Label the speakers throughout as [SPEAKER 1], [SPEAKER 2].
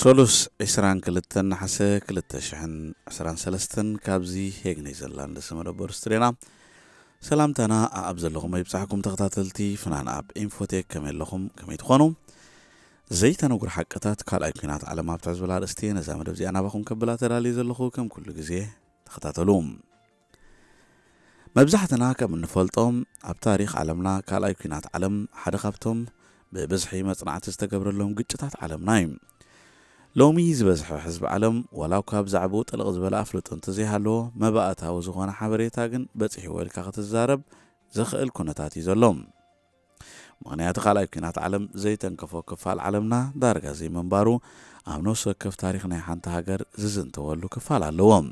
[SPEAKER 1] ሶሉስ 22 ናሓሰ 223 ካብዚ ሄግ ናይ ዘላ ንደሰመ ደበሩ ስትሬና ሰላምታና ኣብ ዘለኹም ይብፃሕኩም ተኸታተልቲ ፍናን ኣብ ኢንፎቴክ ከመይ ኣለኹም ከመይ ትኾኑ ዘይተነጉር ሓቅታት ካልኣይ ኩናት ዓለም ሃብታ ዝብል ኣርእስቲ ነዛ መደብ እዚኣ ናባኹም ከብላ ተዳልዩ ዘለኹ ከም ኩሉ ግዜ ተኸታተሉ መብዛሕትና ከም እንፈልጦም ኣብ ታሪክ ዓለምና ካልኣይ ኩናት ዓለም ሓደ ካብቶም ብብዝሒ መፅናዕቲ ዝተገብረሎም ግጭታት ዓለምና እዩ ሎሚ ዝበዝሐ ህዝቢ ዓለም ወላው ካብ ዛዕብኡ ጥልቕ ዝበለ ኣፍልጦ እንተዘይሃለዎ መባእታዊ ዝኾነ ሓበሬታ ግን በፂሕዎ ኢልካ ክትዛረብ ዝኽእል ኩነታት እዩ ዘሎ ምክንያቱ ካልኣይ ኩናት ዓለም ዘይተንከፎ ክፋል ዓለምና ዳርጋ ዘይምንባሩ ኣብ ነፍሲ ወከፍ ታሪክ ናይ ሓንቲ ሃገር ዝዝንተወሉ ክፋል ኣለዎም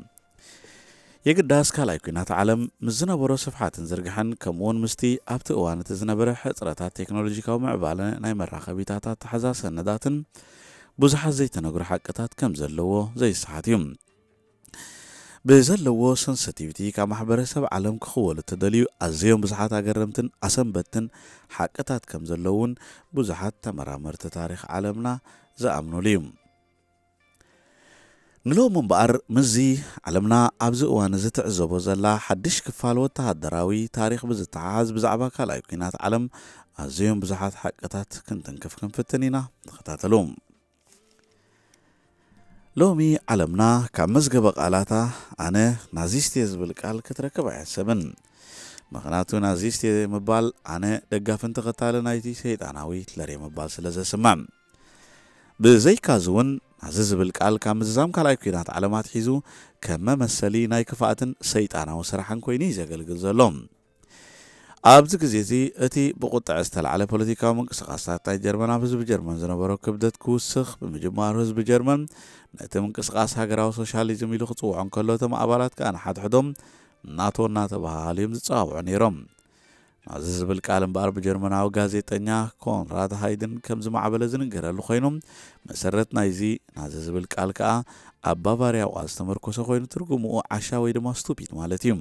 [SPEAKER 1] የግዳስ ካልኣይ ኩናት ዓለም ምስ ዝነበሮ ስፍሓትን ዝርግሕን ከምኡውን ምስቲ ኣብቲ እዋን እቲ ዝነበረ ሕፅረታት ቴክኖሎጂካዊ ምዕባለ ናይ መራኸቢታታት ተሓዛሰ ነዳትን ብዙሓት ዘይተነግሩ ሓቅታት ከም ዘለዎ ዘይሰሓት እዩ ብዘለዎ ሰንስቲቪቲ ካብ ማሕበረሰብ ዓለም ክኽወሉ ተደልዩ ኣዝዮም ብዙሓት ኣገረምትን ኣሰንበትን ሓቅታት ከም ዘለውን ብዙሓት ተመራመርቲ ታሪክ ዓለምና ዝኣምኑሉ እዩ ንሎም እምበኣር ምዚ ዓለምና ኣብዚ እዋን እዚ ትዕዘቦ ዘላ ሓድሽ ክፋል ወተሃደራዊ ታሪክ ብዝተሓሓዝ ብዛዕባ ካልኣይ ኩናት ዓለም ኣዝዮም ብዙሓት ሓቅታት ክንትንክፍ ክንፍትን ኢና ተኸታተሉ ሎሚ ዓለምና ካብ መዝገበ ቃላታ ኣነ ናዚስቴ ዝብል ቃል ክትረክብ ኣያሰብን ምክንያቱ ናዚስቴ ምባል ኣነ ደጋፍን ተኸታሊ ናይቲ ሰይጣናዊ ለሬ ምባል ስለ ዘስማዕ ብዘይካዚ እውን ናዚ ዝብል ቃል ካብ ምዝዛም ካልኣይ ኩናት ዓለማት ሒዙ ከም መመሰሊ ናይ ክፍኣትን ሰይጣናዊ ስራሕን ኮይኑ እዩ ዘገልግል ዘሎም ኣብዚ ግዜ እዚ እቲ ብቁጣዕ ዝተለዓለ ፖለቲካዊ ምንቅስቓሳት ናይ ጀርመን ኣብ ህዝቢ ጀርመን ዝነበሮ ክብደት ክውስኽ ብምጅማሩ ህዝቢ ጀርመን ነቲ ምንቅስቓስ ሃገራዊ ሶሻሊዝም ኢሉ ክፅውዖ እንከሎ እቶም ኣባላት ከዓ ንሓድሕዶም ናቶ እናተባሃሉ እዮም ዝፀዋውዑ ነይሮም ናብዚ ዝብል ቃል እምበኣር ብጀርመናዊ ጋዜጠኛ ኮንራድ ሃይድን ከም ዝማዕበለ ዝንገረሉ ኮይኑ መሰረት ናይዚ ናዚ ዝብል ቃል ከዓ ኣብ ባቫርያ ቋ ዝተመርኮሰ ኮይኑ ትርጉምኡ ዓሻ ወይ ድማ ስቱፒድ ማለት እዩ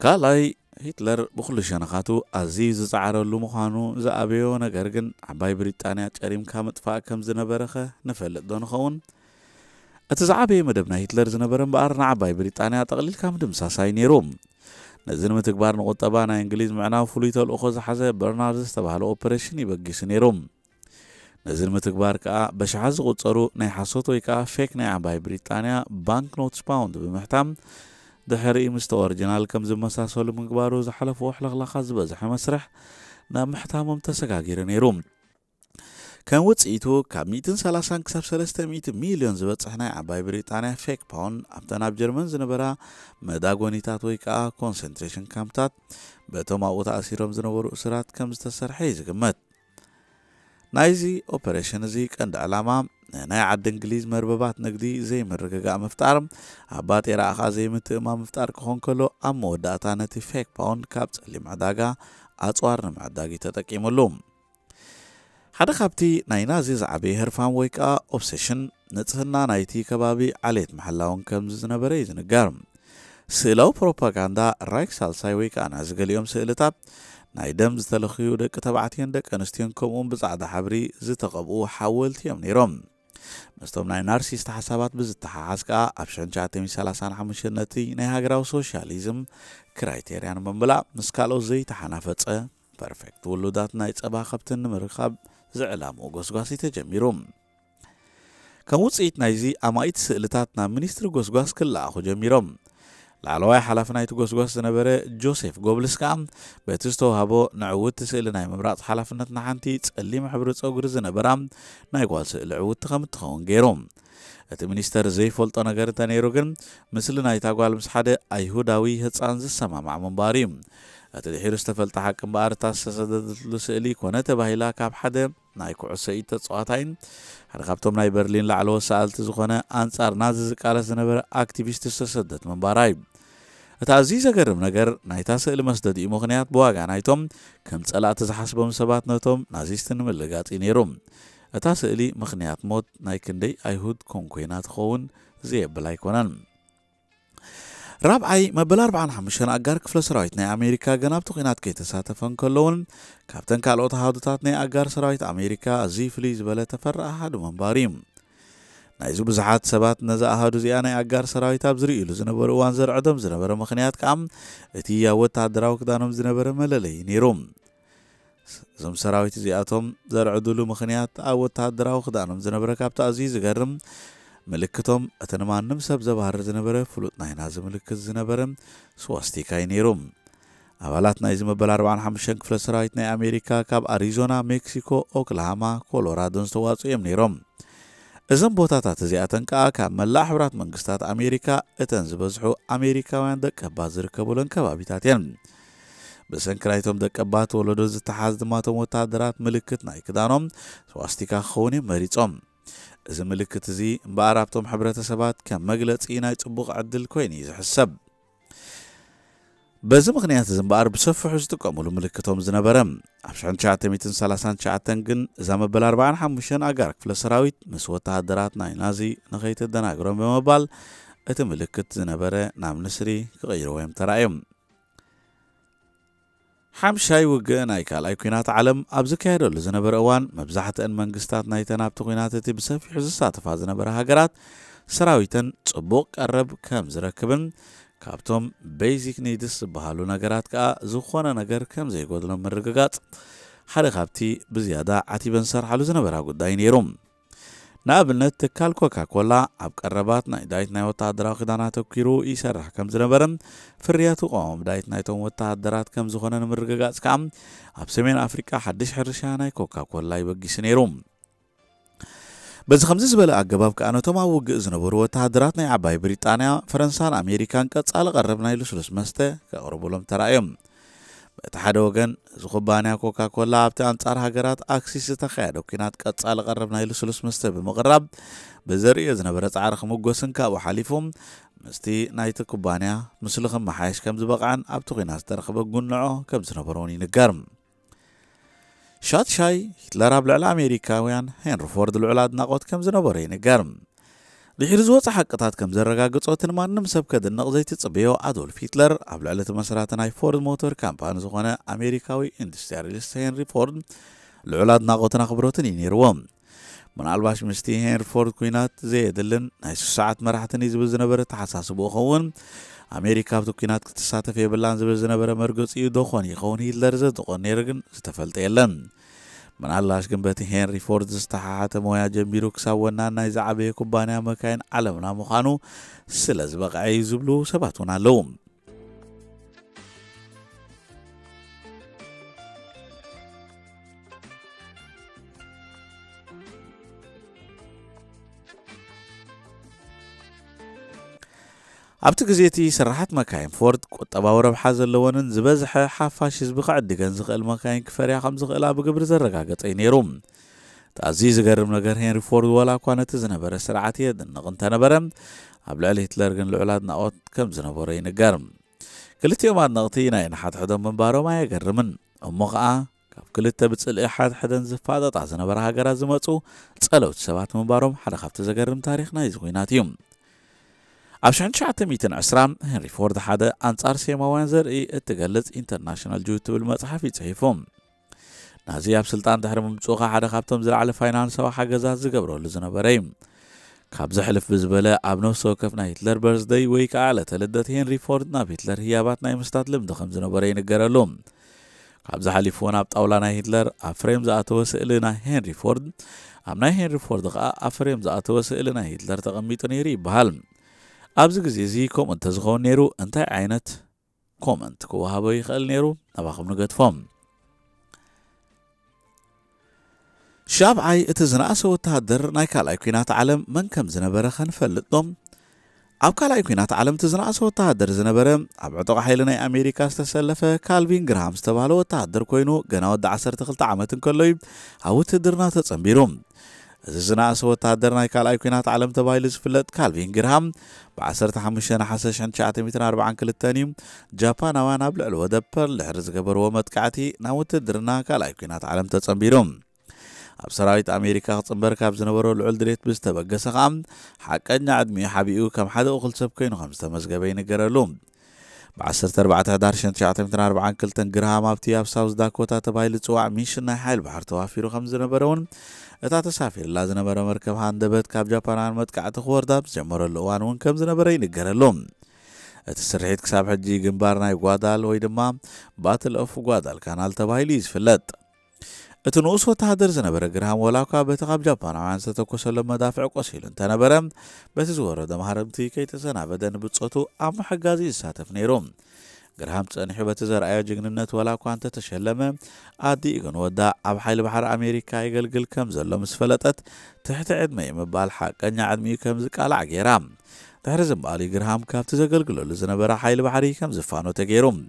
[SPEAKER 1] كالاي هتلر بخل شنقاتو عزيز زعر اللو مخانو زعبيو نقرقن عباي بريطانيا تقريم كامت فاكم زنبرخة نفلت دون خون اتزعبي مدبنا هتلر زنبرن بقرنا عباي بريطانيا تقليل كام دمساساي نيروم نزن متكبار نقطبا نا انجليز معنا فلويتو الأخوز حزة برنارد استبهال اوبريشن يبقيس نيروم نزل متكبار كا بشعز غطرو ناي حصوتو يكا فيك ناي عباي بريطانيا بانك نوتس باوند بمحتم ድሕሪ ምስቲ ኦሪጅናል ከም ዝመሳሰሉ ምግባሩ ዝሓለፈ ሕልኽላኻ ዝበዝሐ መስርሕ ናብ ምሕታሞም ተሰጋጊሩ ነይሩ ከም ውፅኢቱ ካብ 130 ክሳብ 300 ሚልዮን ዝበፅሕ ናይ ዓባይ ብሪጣንያ ፌክ ፓውን ኣብተን ኣብ ጀርመን ዝነበራ መዳጎኒታት ወይ ከዓ ኮንሰንትሬሽን ካምፕታት በቶም ኣብኡ ተኣሲሮም ዝነበሩ እስራት ከም ዝተሰርሐ ይዝግመት ናይዚ ኦፐሬሽን እዚ ቀንዲ ዕላማ ንናይ ዓዲ እንግሊዝ መርበባት ንግዲ ዘይምርግጋእ ምፍጣር ኣብ ባጤራ ኣኻ ዘይምትእማ ምፍጣር ክኾን ከሎ ኣብ መወዳእታ ነቲ ፌክ ፓውንድ ካብ ጸሊም ዕዳጋ ኣጽዋር ንምዕዳግ ተጠቂሙሉ ሓደ ካብቲ ናይ ናዚ ዝዓበየ ህርፋም ወይ ከዓ ኦብሴሽን ንጽህና ናይቲ ከባቢ ዓሌት መሐላውን ከም ዝነበረ እዩ ዝንገር ስእላዊ ፕሮፓጋንዳ ራይክ ሳልሳይ ወይ ከዓ ናዚ ገሊኦም ስእልታት ናይ ደም ዝተለኽዩ ደቂ ተባዕትዮን ደቂ ኣንስትዮን ከምኡውን ብጻዕዳ ሓብሪ ዝተቐብኡ ሓወልቲ እዮም ነይሮም ምስቶም ናይ ናርሲስት ሓሳባት ብዝተሓሓዝ ከዓ ኣብ 1935 ነቲ ናይ ሃገራዊ ሶሻሊዝም ክራይቴርያ ንምምላእ ምስ ካልኦት ዘይተሓናፈፀ ፐርፌክት ውሉዳት ናይ ፀባ ከብትን ንምርካብ ዝዕላምኡ ጎስጓሲ ተጀሚሩ ከም ውፅኢት ናይዚ ኣማኢት ስእልታት ናብ ሚኒስትሪ ጎስጓስ ክለኣኹ ጀሚሮም lacala waxay xalaafinahay tugoosgoostana bare joseph gobliskam beetistow habo ንዕውት ስእሊ ናይ ምብራፅ ሓላፍነት ንሓንቲ ጸሊም ሕብሪ ጸጉሪ ዝነበራ ናይ ጓል ስእሊ ዕውት ከምትኸውን ገይሮም እቲ ሚኒስተር ዘይፈልጦ ነገር እንተ ነይሩ ግን ምስሊ ናይታ ጓል ምስ ሓደ ኣይሁዳዊ ህፃን ዝሰማማዕ ምንባር እዩ هتدي ሂርስተ ፈልጣ ሓቂ እምበኣርታት ዝተሰደደትሉ ስእሊ ኮነ ተባሂላ ካብ ሓደ ናይ ኩዕሶ ኢድ ተፃዋታይን ሓደ ካብቶም ናይ በርሊን ላዕለ ወሳእልቲ ዝኾነ ኣንጻር ናዚ ዝቃለስ ዝነበረ ኣክቲቪስት ዝተሰደት ምንባራ እዩ እቲ ኣዝዩ ዘገርም ነገር ናይታ ስእሊ መስደዲኡ ምክንያት ብዋጋ ናይቶም ከም ጸላእቲ ዝሓስቦም ሰባት ነቶም ናዚስት ንምልጋፅ እዩ ነይሩ እታ ስእሊ ምክንያት ሞት ናይ ክንደይ ኣይሁድ ኮን ኮይና ትኸውን ዘየብል ኣይኮነን raabcay mabelar waxaan xamushan agaarka flasraitne ameerika ganaabtuq inaad kaytasaatafan kaloon kaabtanka loo tahaadutaatne agaar sarait aሜሪካ እዚህ ፍልይ ዝበለ ተፈሪ ኣሃዱ መንባር እዩ ናይዚ ብዙሓት ሰባት ነዚ ኣሃዱ እዚኣ ናይ ኣጋር ሰራዊት ኣብ ዝርእሉ ዝነበሩ እዋን ዘርዕዶም ዝነበረ ምክንያት ከዓ እቲ ኣብ ወተሃደራዊ ክዳኖም ዝነበረ መለለይ ነይሩ እዞም ሰራዊት እዚኣቶም ዘርዕድሉ ምክንያት ኣብ ወተሃደራዊ ክዳኖም ዝነበረ ካብቲ ኣዝዩ ዝገርም ምልክቶም እተን ማንም ሰብ ዘባህር ዝነበረ ፍሉጥ ናይ ናዚ ምልክት ዝነበረ ስዋስቲካይ ነይሩ ኣባላት ናይ ዝመበል 45 ክፍለ ሰራዊት ናይ ኣሜሪካ ካብ ኣሪዞና ሜክሲኮ ኦክላሃማ ኮሎራዶን ዝተዋፅኡ እዮም ነይሮም እዘን ቦታታት እዚኣተን ከዓ ካብ መላእ ሕብራት መንግስታት ኣሜሪካ እተን ዝበዝሑ ኣሜሪካውያን ደቀባት ዝርከብሎን ከባቢታት እየን ብሰንኪ ናይቶም ደቀባት ወለዶ ዝተሓዝ ድማቶም ወታደራት ምልክት ናይ ክዳኖም ስዋስቲካ ክኸውን እዮም መሪፆም እዚ ምልክት እዚ እምበኣር ኣብቶም ሕብረተሰባት ከም መግለፂ ናይ ፅቡቕ ዕድል ኮይኑ እዩ ዝሕሰብ በዚ ምክንያት እዚ እምበኣር ብሰፊሑ ዝጥቀምሉ ምልክቶም ዝነበረ ኣብ 1939 ግን እዛ መበል 45 ኣጋር ክፍለ ሰራዊት ምስ ወተሃደራት ናይ ናዚ ንኸይትደናግሮም ብምባል እቲ ምልክት ዝነበረ ናብ ንስሪ ክቕይርዎ እዮም ተራእዮም ሓምሻይ ውግእ ናይ ካልኣይ ኩናት ዓለም ኣብ ዝካየደሉ ዝነበረ እዋን መብዛሕትአን መንግስታት ናይተን ኣብቲ ኩናት እቲ ብሰፊሑ ዝሳተፋ ዝነበረ ሃገራት ሰራዊተን ጽቡቕ ቀረብ ከም ዝረክብን ካብቶም ቤዚክ ኒድስ ዝበሃሉ ነገራት ከዓ ዝኾነ ነገር ከም ዘይጎድሎም ምርግጋጽ ሓደ ካብቲ ብዝያዳ ዓቲበን ዝሰርሓሉ ዝነበራ ጉዳይ ነይሩ ንኣብነት ትካል ኮካ ኮላ ኣብ ቀረባት ናይ ዳይት ናይ ወታደራዊ ክዳን ኣተኪሩ ይሰርሕ ከም ዝነበረን ፍርያቱ ቆሞም ዳይት ናይቶም ወታደራት ከም ዝኾነ ንምርግጋጽ ከዓ ኣብ ሰሜን ኣፍሪቃ ሓድሽ ሕርሻ ናይ ኮካ ኮላ ይበጊስ ነይሩ በዚ ከምዚ ዝበለ ኣገባብ ከዓ ነቶም ኣብ ውግእ ዝነበሩ ወተሃደራት ናይ ዓባይ ብሪጣንያ ፈረንሳን ኣሜሪካን ቀጻሊ ቀረብ ናይ ልስሉስ መስተ ከቕርብሎም ተራእዮም اتحاد وغن زخبانيا كوكا كولا ابتا انصار هاجرات اكسيس تخيادو كينات كاتسال غربنا يلو سلوس مستي بمغرب بزرية زنبرت عارخ مقوسن كاو حاليفو مستي نايت كوبانيا مسلخم محايش كم زبقان ابتو غيناس ترخب قنعو كم زنبروني نقرم شاد شاي هتلر ابلع الامريكا ويان هين رفورد العلاد ناقود كم زنبروني نقرم ድሕሪ ዝወፅ ሓቅታት ከም ዘረጋግፆትን ማንም ሰብ ከድንቕ ዘይትፅበዮ ኣዶልፍ ሂትለር ኣብ ልዕሊ እቲ መሰረተ ናይ ፎርድ ሞተር ካምፓኒ ዝኾነ ኣሜሪካዊ ኢንዱስትሪያሊስት ሄንሪ ፎርድ ልዑል ኣድናቆትን ኣኽብሮትን እዩ ነይርዎም ምናልባሽ ምስቲ ሄንሪ ፎርድ ኩናት ዘየድልን ናይ ስሳዓት መራሕትን እዩ ዝብል ዝነበረ ተሓሳስቡ ኸውን ኣሜሪካ ኣብቲ ኩናት ክትሳተፍ የብላን ዝብል ዝነበረ መርገፂ እዩ ዶኾን ይኸውን ሂትለር ዘጥቆን ነይሩ ግን ዝተፈልጠ የለን ምናልባሽ ግን በቲ ሄንሪ ፎርድ ዝተሓሓተ ሞያ ጀሚሩ ክሳብ ወናና ናይ ዝዓበየ ኩባንያ መካይን ዓለምና ምዃኑ ስለ ዝበቕዐ እዩ ዝብሉ ሰባት እውን ኣለዉ عبت قزيتي سرحت مكاين فورد طبا ورب حاز اللون زبزح حافاش زبقع دكان زقل مكاين كفريا خمس قلا بقبر زرقاقت اينيروم تعزيز قرم نقر هنري فورد ولا كانت زنبر سرعات يد نغنت انا برم عبل علي هتلر قن العلاد نقوت كم زنبورين قرم كلت يوم نغطينا ين حد من بارو ما يقرمن امقا كاب كلت بتسال اي حد حدن زفادة تعزنبر هاقر ازمتو تسالو تسابات من بارو حدا خفت زقرم تاريخنا يزغيناتيوم ኣብ 1910 ሄንሪ ፎርድ ሓደ ኣንጻር ሴማውያን ዘርኢ እትገልጽ ኢንተርናሽናል ጁ ትብል መፅሓፍ ይፅሒፉ ናዚ ኣብ ስልጣን ድሕሪ ምምፅኡ ካ ሓደ ካብቶም ዝለዕለ ፋይናንሳዊ ሓገዛት ዝገብረሉ ዝነበረ እዩ ካብዚ ሕልፍ ብዝበለ ኣብ ነፍሲ ወከፍ ናይ ሂትለር በርዝደይ ወይ ከዓ ለተልደት ሄንሪ ፎርድ ናብ ሂትለር ህያባት ናይ ምስታት ልምዲ ከም ዝነበረ ይንገረሉ ካብዚ ሓሊፉ እውን ኣብ ጣውላ ናይ ሂትለር ኣብ ፍሬም ዝኣተወ ስእሊ ናይ ሄንሪ ፎርድ ኣብ ናይ ሄንሪ ፎርድ ከዓ ኣብ ፍሬም ዝኣተወ ስእሊ ናይ ሂትለር ተቐሚጡ ነይሩ ይበሃል أبزك زيزي كومنت تزغون نيرو أنت عينت كومنت كو هابي خل نيرو نباخم نقد فم شاب عاي اتزن أسو التهدر ناي كالاي كينات عالم من كم زنبرا خنفلت دم أب كالاي كينات عالم تزن أسو التهدر زنبرا أب عطوغ حيلناي أمريكا استسلفة كالبين غرام استبالو التهدر كوينو غناو دعسر تخلط عامتن كلوي هاو تدرنا تتصنبيرو እዚ ዝነእሰ ወተሃደር ናይ ካልኣይ ኩናት ዓለም ተባሂሉ ዝፍለጥ ካልቪን ግርሃም ብ151942 እዩ ጃፓናውያን ኣብ ልዕሊ ወደብ ፐርል ድሕሪ ዝገበርዎ መጥቃዕቲ ናብ ውትድርና ካልኣይ ኩናት ዓለም ተጸንቢሩ ኣብ ሰራዊት ኣሜሪካ ክፅምበር ካብ ዝነበሮ ልዑል ድሌት ብዝተበገሰ ከዓ ሓቀኛ ዕድሚኡ ሓቢኡ ከም ሓደ እኹል ሰብ ኮይኑ ከም ዝተመዝገበ ይንገረሉ ብ14 ሕዳር 1942 ግርሃም ኣብቲ ኣብ ሳውዝ ዳኮታ ተባሂሉ ፅዋዕ ሚሽን ናይ ሓይል ባሕር ተዋፊሩ ከም ዝነበረ እውን እታ ተሳፊርላ ዝነበረ መርከብ ሃንደበት ካብ ጃፓናን መጥቃዕቲ ክወርዳብ ዝጀመረሉ እዋን እውን ከም ዝነበረ ይንገረሎ እቲ ስርሒት ክሳብ ሕጂ ግንባር ናይ ጓዳል ወይ ድማ ባትል ኦፍ ጓዳል ካናል ተባሂሉ እዩ ዝፍለጥ እቲ ንኡስ ወተሃደር ዝነበረ ግርሃም ወላኳ በቲ ካብ ጃፓናውያን ዝተተኮሰሎ መዳፍዕ ቆሲሉ እንተነበረ በቲ ዝወረዶ ማሃርምቲ ከይተሰናበደ ንብፆቱ ኣብ መሓጋዚ ዝሳተፍ ነይሩ قرهام تنحبت زرعي جننت ولا كانت تشلم عادي إغن ودا عب حيل بحر أمريكا يقل قل كم زلو مسفلتت تحت عدمي مبال حقا يعدمي كم زكال عقيرام تحر زمبالي قرهام كابت زقل قلو لزنبرا حيل بحري كم زفانو تقيرم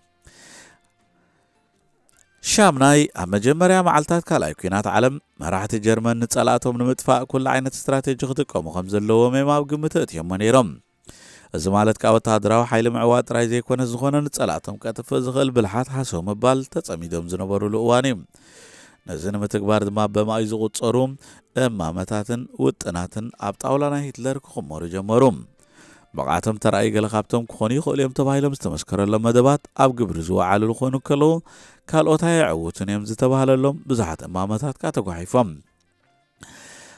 [SPEAKER 1] شام ناي أما جمريا معلتات كالاي كينات عالم مراحة الجرمن نتسالاتهم نمتفاق كل عينة استراتيجي خدقهم وخمز اللوامي ما بقمتت يوم نيرم از مالت که وقت هدرا و حیل معوات رایزی کنن زخونه نتسلاتم که تفزخل بالحات حسوم بال تسمیدم زنبارو لوانیم نزن متقبار دما به ما ایزو قطعروم اما متاتن و تناتن ابتعولانه هیتلر کخم مارو جمارم بقعتم ترأي قل خابتم كوني خوليم تباهلم استمسكر لما دبات أب قبرز وعلى الخونو كلو كالوتاي عوتن يمز تباهللهم بزحت أمامتات كاتقو حيفم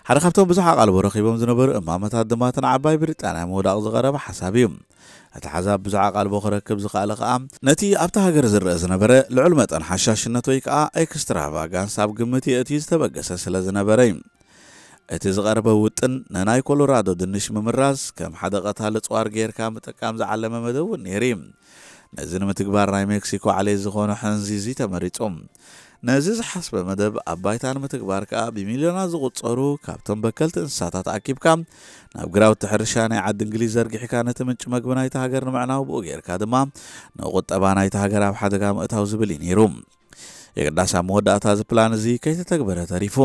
[SPEAKER 1] حرکاتو بزح قلب و رقیبم زنبر امامت هدمات نعبای برد آن مورد اغذاره به حسابیم. اتحزاب بزح قلب و خرکب زخال قام نتی ابتها گرزر زنبره لعلمت ان حشاش نتویک آ اکسترا و گان ساب جمتی اتیز تبگس سل زنبریم. اتیز غرب وطن ننای کلورادو دنیش ممرز کم حداقل هالت وارگیر کام تکام زعلم مدو نیریم. نزنم تکبار نای مکسیکو علی زخون حنزیزی تمریتام. ነዚ ዝሓስበ መደብ ኣብ ባይታ ንምትግባር ከዓ ብሚልዮናት ዝቑፀሩ ካብቶም በከልቲ እንስሳታት ዓቂብካ ናብ ግራውቲ ሕርሻ ናይ ዓዲ እንግሊዝ ዘርጊሕካ ነቲ ምንጭ መግቢ ናይቲ ሃገር ንምዕናው ብኡ ጌርካ ድማ ንቁጠባ ናይቲ ሃገር ኣብ ሓደጋ ምእታው ዝብል እዩ ነይሩ የቅዳሳ መወዳእታ እዚ ፕላን እዚ ከይተተግበረ ተሪፉ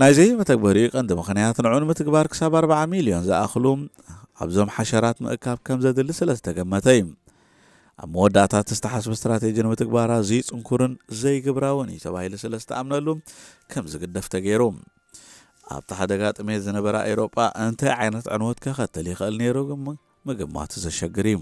[SPEAKER 1] ናይዚ መተግበሪኡ ቀንዲ ምክንያት ንዑ ንምትግባር ክሳብ 40 ሚልዮን ዝኣኽሉ ኣብዞም ሓሸራት ምእካብ ከም ዘድሊ ስለ ዝተገመተ እዩ ኣብ መወዳእታ ተስተሓስብ እስትራቴጂ ንምትግባራ ዘይፅንኩርን ዘይግብራውን እዩ ተባሂሉ ስለ ዝተኣምነሉ ከም ዝግደፍ ተገይሩ ኣብቲ ሓደጋ ጥሜት ዝነበራ ኤሮጳ እንታይ ዓይነት ዕንወት ከኸተል ይኽእል ነይሩ ምግማቱ ዘሸግር እዩ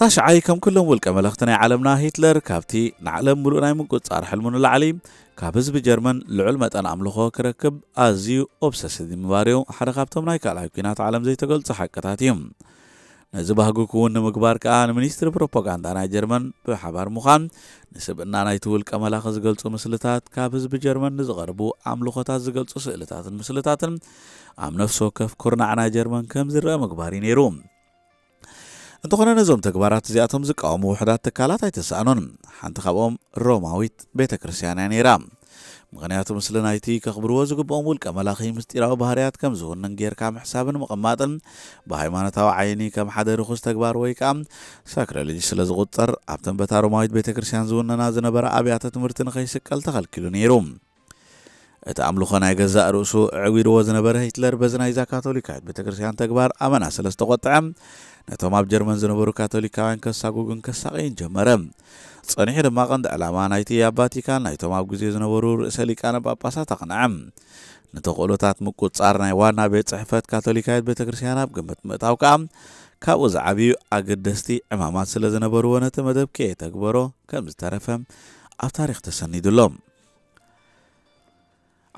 [SPEAKER 1] ታሽዓይ ከም ኩሎም ውልቀ መልእኽቲ ናይ ዓለምና ሂትለር ካብቲ ንዓለም ምሉእ ናይ ምቁፃር ሕልሙ ንላዕሊ ካብ ህዝቢ ጀርመን ልዑል መጠን ኣምልኾ ክረክብ ኣዝዩ ኦብሰስድ ምባርዩ ሓደ ካብቶም ናይ ካልኣይ ኩናት ዓለም ዘይተገልጹ ሓቅታት እዩ ነዚ ባህጊ ክውን ንምግባር ከዓ ንሚኒስትሪ ፕሮፓጋንዳ ናይ ጀርመን ብሓባር ምዃን ንስብእና ናይቲ ውልቀ መላኽ ዝገልጹ ምስልታት ካብ ህዝቢ ጀርመን ንዝቐርቡ ኣምልኾታት ዝገልጹ ስእልታትን ምስልታትን ኣብ ነፍሲ ወከፍ ኩርናዕ ናይ ጀርመን ከም ዝረአ ምግባር እዩ ነይሩ انتخن نظم تکبارات زیاتم زک آم وحدات تکالات ایت سانون انتخابم روماویت بیت کرسیان ایرام مغناطیس مسلم ایتی که خبر واژه کپامول کاملا خیم استیرا و بهاریات کم زون نگیر کام حساب نمقماتن با ایمان تو عینی کم حدر خوست تکبار وی کم سکرالیج سلز قطر عبتم به تروماویت بیت کرسیان زون نازن بر آبیات تمرتن خیس کل تخل کلونیروم ات عمل خانه جزایر اسو عویر وزن بر هیتلر بزن ایزا کاتولیکایت بیت کرسیان آمن اصل است قطعم ነቶም ኣብ ጀርመን ዝነበሩ ካቶሊካውያን ከሳጉ ግን ከሳቀይን ጀመረ ጸኒሑ ድማ ቐንዲ ዕላማ ናይቲ ኣብ ቫቲካን ናይቶም ኣብ ግዜ ዝነበሩ ርእሰ ሊቃነ ጳጳሳት ኣቕንዐ ነቲ ቕእሎታት ምቁጻር ናይ ዋና ቤት ጽሕፈት ካቶሊካዊት ቤተ ክርስትያን ኣብ ግምት ምእታው ከዓ ካብኡ ዝዓብዩ ኣገደስቲ ዕማማት ስለ ዝነበርዎ ነቲ መደብ ከየ ተግበሮ ከም ዝተረፈ ኣብ ታሪክ ተሰኒዱሎም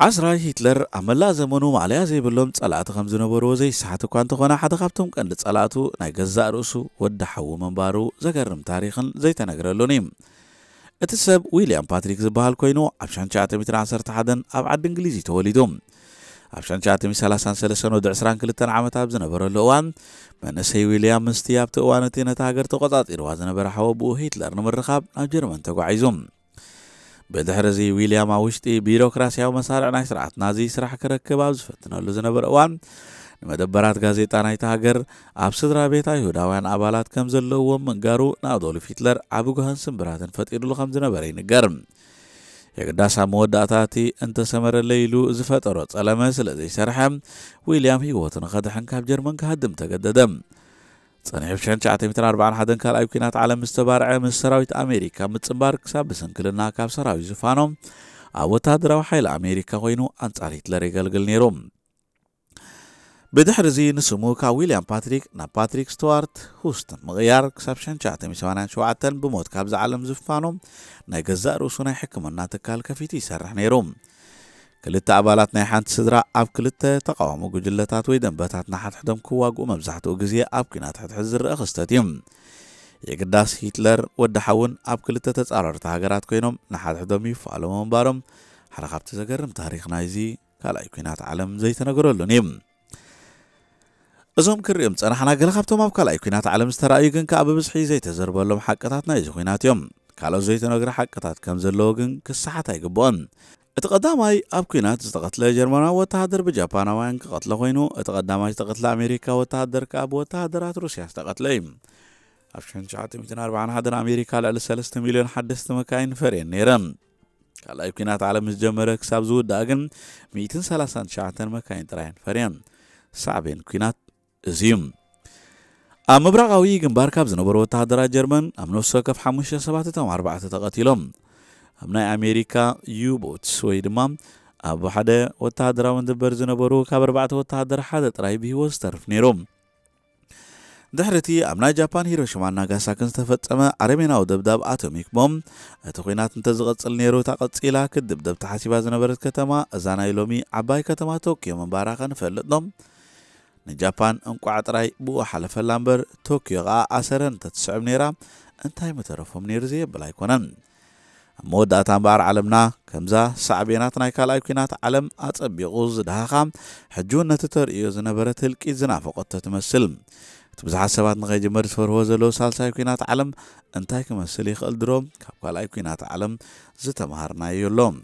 [SPEAKER 1] عسرا هتلر عملا زمانو معليا زي بلوم تسألعات خمزنبرو زي ساحة كوان تخونا حدا خابتم كان لتسألعاتو نايقزا رؤسو ود حو منبارو زكرم تاريخا زي تنقرلونيم اتسب ويليام باتريك زبهال كوينو عبشان شاعت متر عسر تحدن أب عد انجليزي توليدوم عبشان شاعت مسالاسان سلسان ود عسران كلتن عامت عبزنبرو اللوان منسي ويليام مستياب تقوانتين تاقر تقطات إروازنبرا حوابو هتلر نمرخاب نجرمان تقعيزوم ብድሕሪ እዚ ዊልያም ኣብ ውሽጢ ቢሮክራስያዊ መሳርዕ ናይ ስርዓት ናዚ ስራሕ ክረክብ ኣብ ዝፈትነሉ ዝነበረ እዋን ንመደበራት ጋዜጣ ናይቲ ሃገር ኣብ ስድራ ቤታ ይሁዳውያን ኣባላት ከም ዘለውዎም ምንጋሩ ንኣዶልፍ ሂትለር ዓብ ጉሃን ስምብራትን ፈጢሩሉ ከም ዝነበረ ይንገር የግዳስ ኣብ መወዳእታ እቲ እንተሰመረለ ኢሉ ዝፈጠሮ ጸለመ ስለ ዘይሰርሐ ዊልያም ህይወቱ ንኸድሕን ካብ ጀርመን ክሃድም ተገደደ ፅንዒ 941 ካልኣይ ኩናት ዓለም ዝተባርዐ ምስ ሰራዊት ኣሜሪካ ምፅምባር ክሳብ ብስንክልና ካብ ሰራዊት ዝፋኖም ኣብ ወታደራዊ ሓይሊ ኣሜሪካ ኮይኑ ኣንጻር ሂትለር የገልግል ነይሩ ብድሕሪ እዚ ንስሙ ካብ ዊልያም ፓትሪክ ናብ ፓትሪክ ስቱዋርት ሁስትን ምቕያር ክሳብ 987 ብሞት ካብ ዝዓለም ዝፋኖም ናይ ገዛእ ርእሱ ናይ ሕክምና ትካል ከፊቱ ይሰርሕ ነይሩ كلتا أبالات نيحان تسدرا أب كلتا تقاومو قجلتات ويدن باتات نحات حدم كواقو مبزحت وقزية أب كنات حد حزر أخستاتيم يقداس هيتلر ودحاون أب كلتا تتقرر تهاجرات كوينوم نحات حدم يفعلو منبارم حرقاب تزقرم تاريخ نايزي كالاي كينات عالم زيتنا قرولونيم ازوم كريم انا حنا قل خابتو ماب كالاي كينات عالم استرائيقن كأب بسحي زيت زربولوم حقاتات نايزي كينات يوم كالو زيتنا قرح حقاتات كمزلوغن كالساحة تايقبون اتقداماي أبكينات استقتل جرمانا وتهدر بجابانا وين قتل وينو اتقداماي استقتل أمريكا وتهدر كاب وتهدرات روسيا استقتلهم افشن شعات 240 هدر أمريكا لعل 3 مليون حدست مكاين فرين نيرم كلا يمكنات على مزجمرة كساب زود داقن 239 مكاين تراين فرين صعبين كينات زيم أما برقاوي جنبار كاب زنبر وتهدرات جرمن أمنو السكف حموش سبات تام أربعة تقتلهم ኣብ ናይ ኣሜሪካ ዩቦትስ ወይ ድማ ኣብ ሓደ ወተሃደራዊ ንድበር ዝነበሩ ካብ ኣርባዕተ ወተሃደር ሓደ ጥራይ ብሂወ ዝተርፍ ነይሮም ድሕሪ እቲ ኣብ ናይ ጃፓን ሂሮሽማ ናጋሳክን ዝተፈፀመ ኣረሜናዊ ደብዳብ ኣቶሚክ ቦም እቲ ኩናት እንተዝቐፅል ነይሩ ተቐፂላ ክድብደብ ተሓሲባ ዝነበረት ከተማ እዛ ናይ ሎሚ ዓባይ ከተማ ቶኪዮ ምንባራ ከንፈልጥሎም ንጃፓን እንቋዕ ጥራይ ብኡ ሓለፈላ እምበር ቶኪዮ ከዓ ኣሰረ እንተትስዕብ ነይራ እንታይ መተረፎም ነይሩ ዘየብል ኣይኮነን መወዳእታ እምበኣር ዓለምና ከምዛ ሳዕቤናት ናይ ካልኣይ ኩናት ዓለም ኣጸቢቑ ዝደሃኻ ሕጂ እውን ነቲ ተርእዮ ዝነበረ ትልቂት ዝናፈቐቶ ትመስል እቲ ብዙሓት ሰባት ንኸይጅመር ዝፈርህዎ ዘለዎ ሳልሳይ ኩናት ዓለም እንታይ ክመስል ይኽእል ድሮ ካብ ካልኣይ ኩናት ዓለም ዝተምሃርናዩ ኣሎም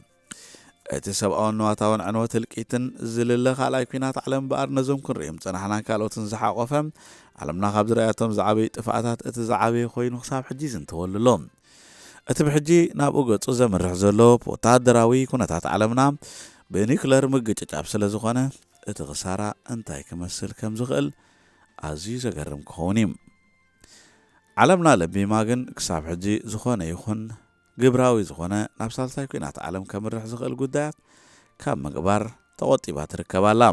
[SPEAKER 1] እቲ ሰብኣውን ንዋታውን ዕንወት ህልቂትን ዝልለ ካልኣይ ኩናት ዓለም በኣር ነዞም ክንሪኦም ፅናሕናን ካልኦትን ዝሓቆፈ ዓለምና ካብ ዝረኣያቶም ዝዓበይ ጥፋኣታት እቲ ዝዓበየ ኮይኑ ክሳብ ሕጂ ዝንተወልሎም እቲ ብሕጂ ናብኡ ገጹ ዘምርሕ ዘሎ ወታደራዊ ኩነታት ዓለምና ብኒክለር ምግጭጫብ ስለ ዝኾነ እቲ ኽሳራ እንታይ ክመስል ከም ዝኽእል ኣዝዩ ዘገርም ክኸውን እዩ ዓለምና ለቢማ ግን ክሳብ ሕጂ ዝኾነ ይኹን ግብራዊ ዝኾነ ናብ ሳልሳይ ኩናት ዓለም ከምርሕ ዝኽእል ጉዳያት ካብ ምግባር ተቖጢባ ትርከባላ